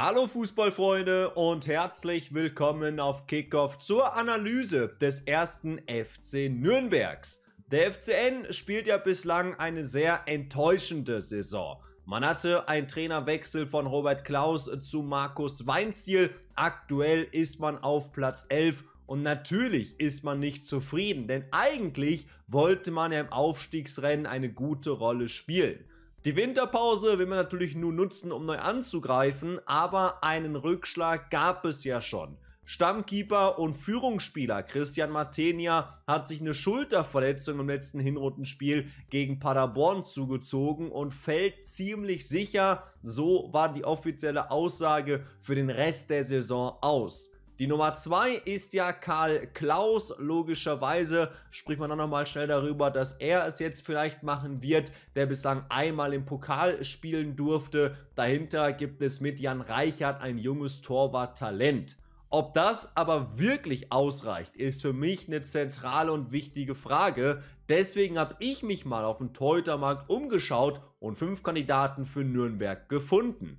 Hallo Fußballfreunde und herzlich willkommen auf Kickoff zur Analyse des ersten FC Nürnbergs. Der FCN spielt ja bislang eine sehr enttäuschende Saison. Man hatte einen Trainerwechsel von Robert Klaus zu Markus Weinziel. Aktuell ist man auf Platz 11 und natürlich ist man nicht zufrieden, denn eigentlich wollte man ja im Aufstiegsrennen eine gute Rolle spielen. Die Winterpause will man natürlich nun nutzen, um neu anzugreifen, aber einen Rückschlag gab es ja schon. Stammkeeper und Führungsspieler Christian Matenia hat sich eine Schulterverletzung im letzten Hinrundenspiel gegen Paderborn zugezogen und fällt ziemlich sicher, so war die offizielle Aussage, für den Rest der Saison aus. Die Nummer 2 ist ja Karl Klaus. Logischerweise spricht man dann nochmal schnell darüber, dass er es jetzt vielleicht machen wird, der bislang einmal im Pokal spielen durfte. Dahinter gibt es mit Jan Reichert ein junges Torwarttalent. Ob das aber wirklich ausreicht, ist für mich eine zentrale und wichtige Frage. Deswegen habe ich mich mal auf dem Teutermarkt umgeschaut und fünf Kandidaten für Nürnberg gefunden.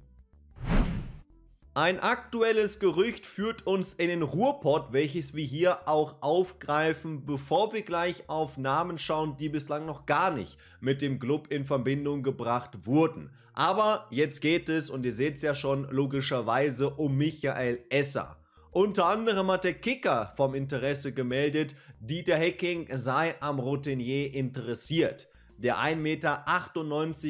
Ein aktuelles Gerücht führt uns in den Ruhrpott, welches wir hier auch aufgreifen, bevor wir gleich auf Namen schauen, die bislang noch gar nicht mit dem Club in Verbindung gebracht wurden. Aber jetzt geht es, und ihr seht es ja schon, logischerweise um Michael Esser. Unter anderem hat der Kicker vom Interesse gemeldet, Dieter Hecking sei am Routinier interessiert. Der 1,98 Meter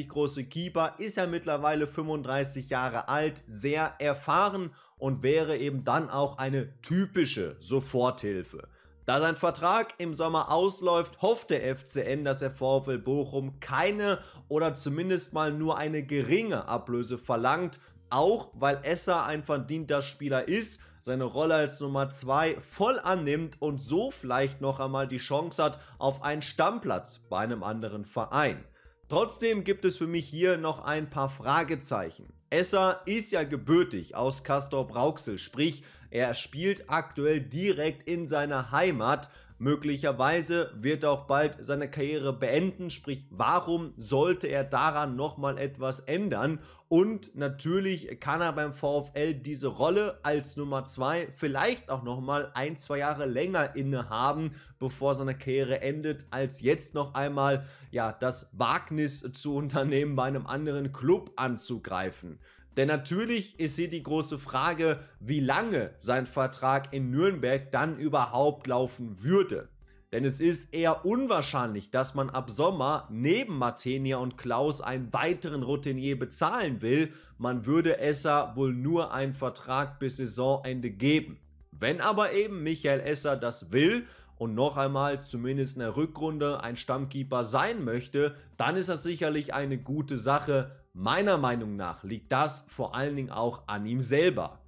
große Keeper ist ja mittlerweile 35 Jahre alt, sehr erfahren und wäre eben dann auch eine typische Soforthilfe. Da sein Vertrag im Sommer ausläuft, hofft der FCN, dass der VfL Bochum keine oder zumindest mal nur eine geringe Ablöse verlangt, auch weil Esser ein verdienter Spieler ist seine Rolle als Nummer 2 voll annimmt und so vielleicht noch einmal die Chance hat auf einen Stammplatz bei einem anderen Verein. Trotzdem gibt es für mich hier noch ein paar Fragezeichen. Esser ist ja gebürtig aus Castor Brauxel, sprich, er spielt aktuell direkt in seiner Heimat. Möglicherweise wird er auch bald seine Karriere beenden, sprich, warum sollte er daran nochmal etwas ändern? Und natürlich kann er beim VfL diese Rolle als Nummer 2 vielleicht auch nochmal ein, zwei Jahre länger innehaben, bevor seine Karriere endet, als jetzt noch einmal ja, das Wagnis zu unternehmen, bei einem anderen Club anzugreifen. Denn natürlich ist hier die große Frage, wie lange sein Vertrag in Nürnberg dann überhaupt laufen würde denn es ist eher unwahrscheinlich, dass man ab Sommer neben Matenia und Klaus einen weiteren Routinier bezahlen will. Man würde Esser wohl nur einen Vertrag bis Saisonende geben. Wenn aber eben Michael Esser das will und noch einmal zumindest in der Rückrunde ein Stammkeeper sein möchte, dann ist das sicherlich eine gute Sache. Meiner Meinung nach liegt das vor allen Dingen auch an ihm selber.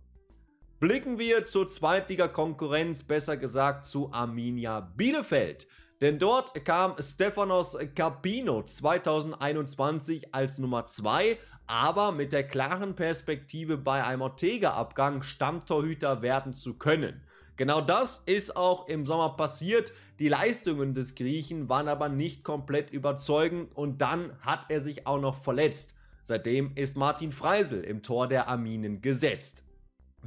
Blicken wir zur Zweitliga-Konkurrenz, besser gesagt zu Arminia Bielefeld. Denn dort kam Stefanos Capino 2021 als Nummer 2, aber mit der klaren Perspektive bei einem Ortega-Abgang Stammtorhüter werden zu können. Genau das ist auch im Sommer passiert. Die Leistungen des Griechen waren aber nicht komplett überzeugend und dann hat er sich auch noch verletzt. Seitdem ist Martin Freisel im Tor der Arminen gesetzt.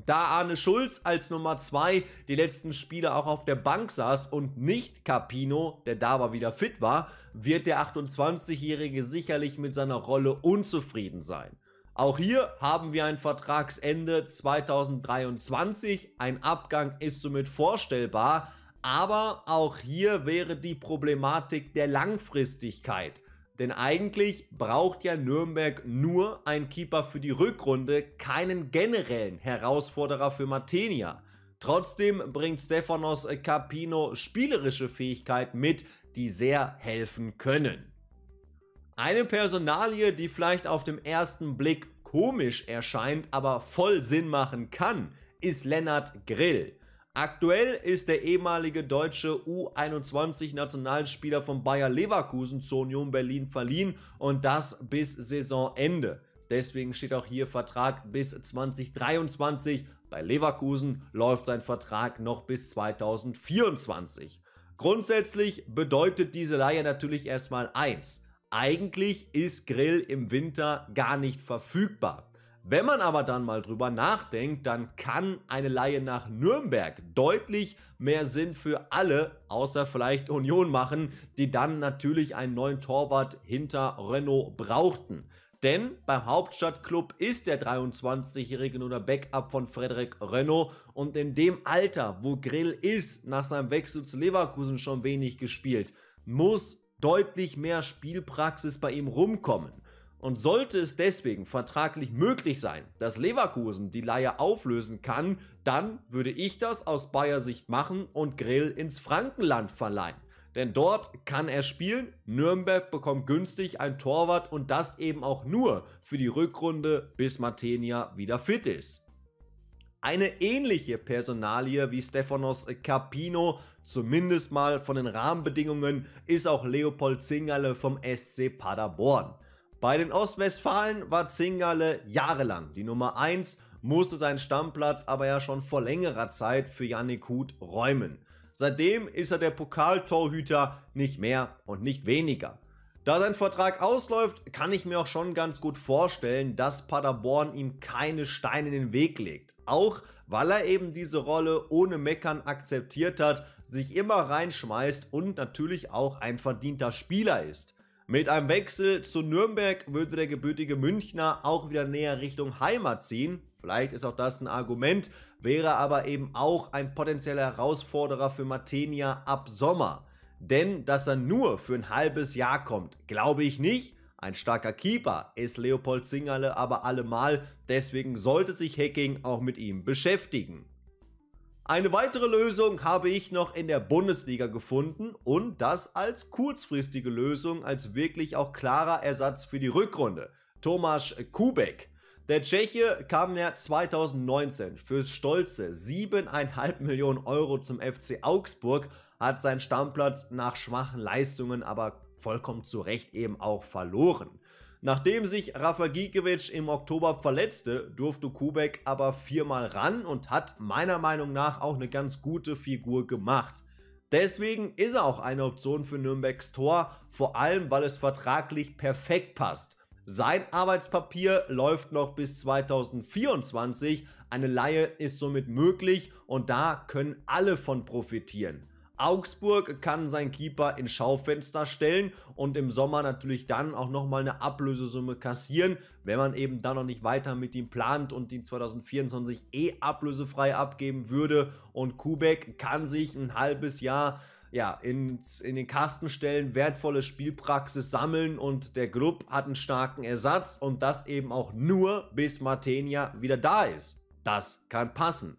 Da Arne Schulz als Nummer 2 die letzten Spiele auch auf der Bank saß und nicht Capino, der da aber wieder fit war, wird der 28-Jährige sicherlich mit seiner Rolle unzufrieden sein. Auch hier haben wir ein Vertragsende 2023, ein Abgang ist somit vorstellbar, aber auch hier wäre die Problematik der Langfristigkeit. Denn eigentlich braucht ja Nürnberg nur ein Keeper für die Rückrunde, keinen generellen Herausforderer für Matenia. Trotzdem bringt Stefanos Capino spielerische Fähigkeiten mit, die sehr helfen können. Eine Personalie, die vielleicht auf dem ersten Blick komisch erscheint, aber voll Sinn machen kann, ist Lennart Grill. Aktuell ist der ehemalige deutsche U21-Nationalspieler von Bayer Leverkusen zur Union Berlin verliehen und das bis Saisonende. Deswegen steht auch hier Vertrag bis 2023. Bei Leverkusen läuft sein Vertrag noch bis 2024. Grundsätzlich bedeutet diese Leihe natürlich erstmal eins. Eigentlich ist Grill im Winter gar nicht verfügbar. Wenn man aber dann mal drüber nachdenkt, dann kann eine Laie nach Nürnberg deutlich mehr Sinn für alle, außer vielleicht Union machen, die dann natürlich einen neuen Torwart hinter Renault brauchten. Denn beim Hauptstadtclub ist der 23-Jährige nur der Backup von Frederik Renault und in dem Alter, wo Grill ist, nach seinem Wechsel zu Leverkusen schon wenig gespielt, muss deutlich mehr Spielpraxis bei ihm rumkommen. Und sollte es deswegen vertraglich möglich sein, dass Leverkusen die Leihe auflösen kann, dann würde ich das aus Bayer Sicht machen und Grill ins Frankenland verleihen. Denn dort kann er spielen. Nürnberg bekommt günstig ein Torwart und das eben auch nur für die Rückrunde, bis Matenia wieder fit ist. Eine ähnliche Personalie wie Stefanos Capino, zumindest mal von den Rahmenbedingungen, ist auch Leopold Zingerle vom SC Paderborn. Bei den Ostwestfalen war Zingerle jahrelang die Nummer 1, musste seinen Stammplatz aber ja schon vor längerer Zeit für Yannick Huth räumen. Seitdem ist er der Pokaltorhüter nicht mehr und nicht weniger. Da sein Vertrag ausläuft, kann ich mir auch schon ganz gut vorstellen, dass Paderborn ihm keine Steine in den Weg legt. Auch weil er eben diese Rolle ohne Meckern akzeptiert hat, sich immer reinschmeißt und natürlich auch ein verdienter Spieler ist. Mit einem Wechsel zu Nürnberg würde der gebürtige Münchner auch wieder näher Richtung Heimat ziehen. Vielleicht ist auch das ein Argument, wäre aber eben auch ein potenzieller Herausforderer für Matenia ab Sommer. Denn dass er nur für ein halbes Jahr kommt, glaube ich nicht. Ein starker Keeper ist Leopold Singerle aber allemal, deswegen sollte sich Hacking auch mit ihm beschäftigen. Eine weitere Lösung habe ich noch in der Bundesliga gefunden und das als kurzfristige Lösung, als wirklich auch klarer Ersatz für die Rückrunde. Tomasz Kubek. Der Tscheche kam im Jahr 2019 für stolze 7,5 Millionen Euro zum FC Augsburg, hat seinen Stammplatz nach schwachen Leistungen aber vollkommen zu Recht eben auch verloren. Nachdem sich Rafa Gikiewicz im Oktober verletzte, durfte Kubek aber viermal ran und hat meiner Meinung nach auch eine ganz gute Figur gemacht. Deswegen ist er auch eine Option für Nürnbergs Tor, vor allem weil es vertraglich perfekt passt. Sein Arbeitspapier läuft noch bis 2024, eine Laie ist somit möglich und da können alle von profitieren. Augsburg kann seinen Keeper ins Schaufenster stellen und im Sommer natürlich dann auch nochmal eine Ablösesumme kassieren, wenn man eben dann noch nicht weiter mit ihm plant und ihn 2024 eh ablösefrei abgeben würde. Und Kubek kann sich ein halbes Jahr ja, ins, in den Kasten stellen, wertvolle Spielpraxis sammeln und der Club hat einen starken Ersatz und das eben auch nur bis Martenia wieder da ist. Das kann passen.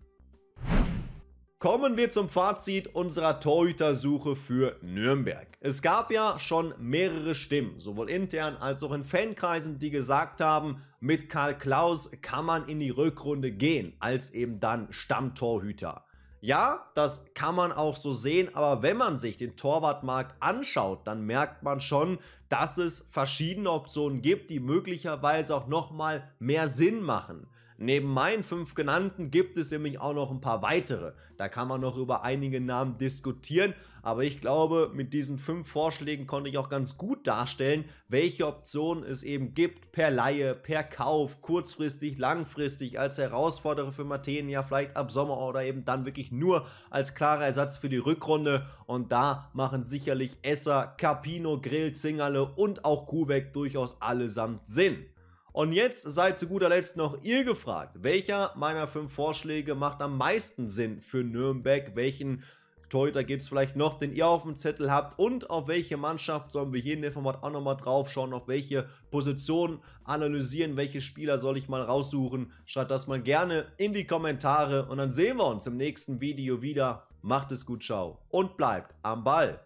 Kommen wir zum Fazit unserer Torhütersuche für Nürnberg. Es gab ja schon mehrere Stimmen, sowohl intern als auch in Fankreisen, die gesagt haben, mit Karl Klaus kann man in die Rückrunde gehen, als eben dann Stammtorhüter. Ja, das kann man auch so sehen, aber wenn man sich den Torwartmarkt anschaut, dann merkt man schon, dass es verschiedene Optionen gibt, die möglicherweise auch nochmal mehr Sinn machen. Neben meinen fünf genannten gibt es nämlich auch noch ein paar weitere. Da kann man noch über einige Namen diskutieren, aber ich glaube, mit diesen fünf Vorschlägen konnte ich auch ganz gut darstellen, welche Optionen es eben gibt per Laie, per Kauf, kurzfristig, langfristig, als Herausforderer für Mathen ja vielleicht ab Sommer oder eben dann wirklich nur als klarer Ersatz für die Rückrunde. Und da machen sicherlich Esser, Capino, Grill, Zingerle und auch Kubek durchaus allesamt Sinn. Und jetzt seid zu guter Letzt noch ihr gefragt, welcher meiner fünf Vorschläge macht am meisten Sinn für Nürnberg, welchen Torhüter gibt es vielleicht noch, den ihr auf dem Zettel habt und auf welche Mannschaft sollen wir hier in dem Format auch nochmal drauf schauen, auf welche Position analysieren, welche Spieler soll ich mal raussuchen. Schreibt das mal gerne in die Kommentare und dann sehen wir uns im nächsten Video wieder. Macht es gut, ciao und bleibt am Ball.